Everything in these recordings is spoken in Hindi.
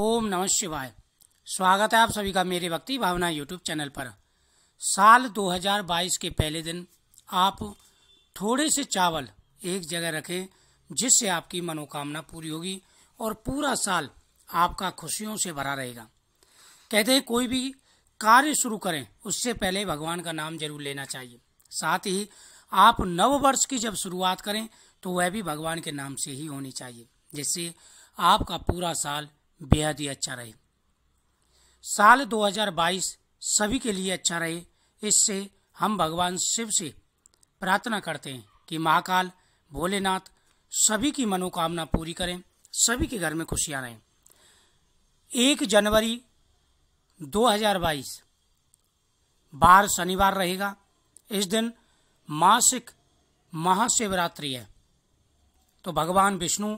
ओम नमः शिवाय स्वागत है आप सभी का मेरे भक्ति भावना यूट्यूब चैनल पर साल 2022 के पहले दिन आप थोड़े से चावल एक जगह रखें जिससे आपकी मनोकामना पूरी होगी और पूरा साल आपका खुशियों से भरा रहेगा कहते हैं कोई भी कार्य शुरू करें उससे पहले भगवान का नाम जरूर लेना चाहिए साथ ही आप नव वर्ष की जब शुरुआत करें तो वह भी भगवान के नाम से ही होनी चाहिए जिससे आपका पूरा साल बेहद ही अच्छा रहे साल 2022 सभी के लिए अच्छा रहे इससे हम भगवान शिव से प्रार्थना करते हैं कि महाकाल भोलेनाथ सभी की मनोकामना पूरी करें सभी के घर में खुशियां रहें एक जनवरी 2022 बार शनिवार रहेगा इस दिन मासिक महाशिवरात्रि है तो भगवान विष्णु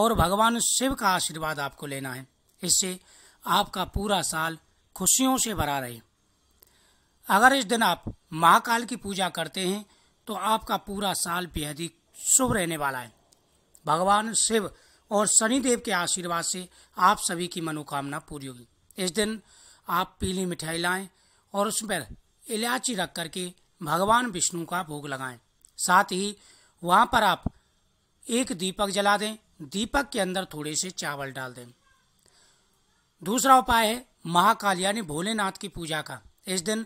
और भगवान शिव का आशीर्वाद आपको लेना है इससे आपका पूरा साल खुशियों से भरा रहे अगर इस दिन आप महाकाल की पूजा करते हैं तो आपका पूरा साल बेहद ही शुभ रहने वाला है भगवान शिव और शनिदेव के आशीर्वाद से आप सभी की मनोकामना पूरी होगी इस दिन आप पीली मिठाई लाएं और उस पर इलायची रख करके भगवान विष्णु का भोग लगाएं साथ ही वहां पर आप एक दीपक जला दें दीपक के अंदर थोड़े से चावल डाल दें दूसरा उपाय है महाकाल यानी भोलेनाथ की पूजा का इस दिन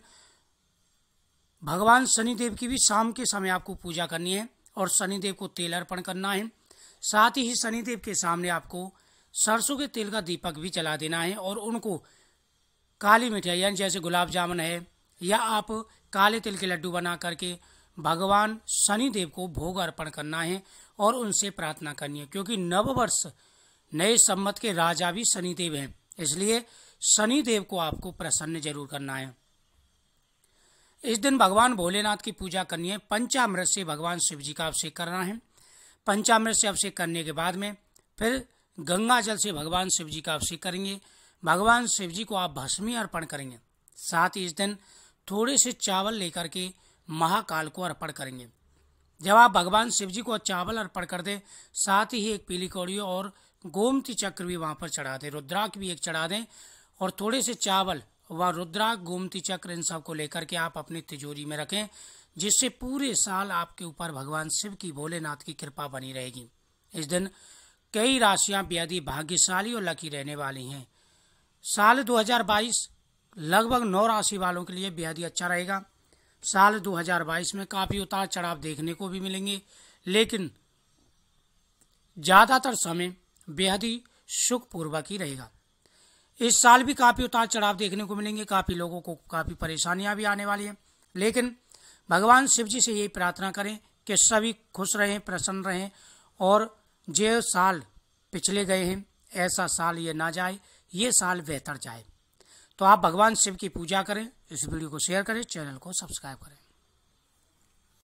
भगवान शनिदेव की भी शाम के समय आपको पूजा करनी है और शनिदेव को तेल अर्पण करना है साथ ही शनिदेव के सामने आपको सरसों के तेल का दीपक भी जला देना है और उनको काली मिठाई यानी जैसे गुलाब जामुन है या आप काले तिल के लड्डू बना करके भगवान शनिदेव को भोग अर्पण करना है और उनसे प्रार्थना करनी है क्योंकि नव वर्ष नए सम्मत के राजा भी शनिदेव हैं इसलिए शनिदेव को आपको प्रसन्न जरूर करना है इस दिन भगवान भोलेनाथ की पूजा करनी है पंचामृत से भगवान शिव जी का अभिषेक करना है पंचामृत से अभिषेक करने के बाद में फिर गंगा जल से भगवान शिव जी का अभिषेक करेंगे भगवान शिव जी को आप भस्मी अर्पण करेंगे साथ ही इस दिन थोड़े से चावल लेकर के महाकाल को अर्पण करेंगे जब आप भगवान शिव जी को चावल अर्पण कर दें साथ ही एक पीली कौड़ी और गोमती चक्र भी वहां पर चढ़ा दें रुद्राक भी एक चढ़ा दें और थोड़े से चावल व रुद्राक गोमती चक्र इन सब को लेकर के आप अपनी तिजोरी में रखें जिससे पूरे साल आपके ऊपर भगवान शिव की भोलेनाथ की कृपा बनी रहेगी इस दिन कई राशियां बेहद भाग्यशाली और लकी रहने वाली हैं साल 2022 लगभग नौ राशि वालों के लिए बेहद अच्छा रहेगा साल 2022 में काफ़ी उतार चढ़ाव देखने को भी मिलेंगे लेकिन ज़्यादातर समय बेहद ही सुखपूर्वक ही रहेगा इस साल भी काफ़ी उतार चढ़ाव देखने को मिलेंगे काफ़ी लोगों को काफ़ी परेशानियां भी आने वाली हैं लेकिन भगवान शिव जी से यही प्रार्थना करें कि सभी खुश रहें प्रसन्न रहें और जो साल पिछले गए हैं ऐसा साल ये ना जाए ये साल बेहतर जाए तो आप भगवान शिव की पूजा करें इस वीडियो को शेयर करें चैनल को सब्सक्राइब करें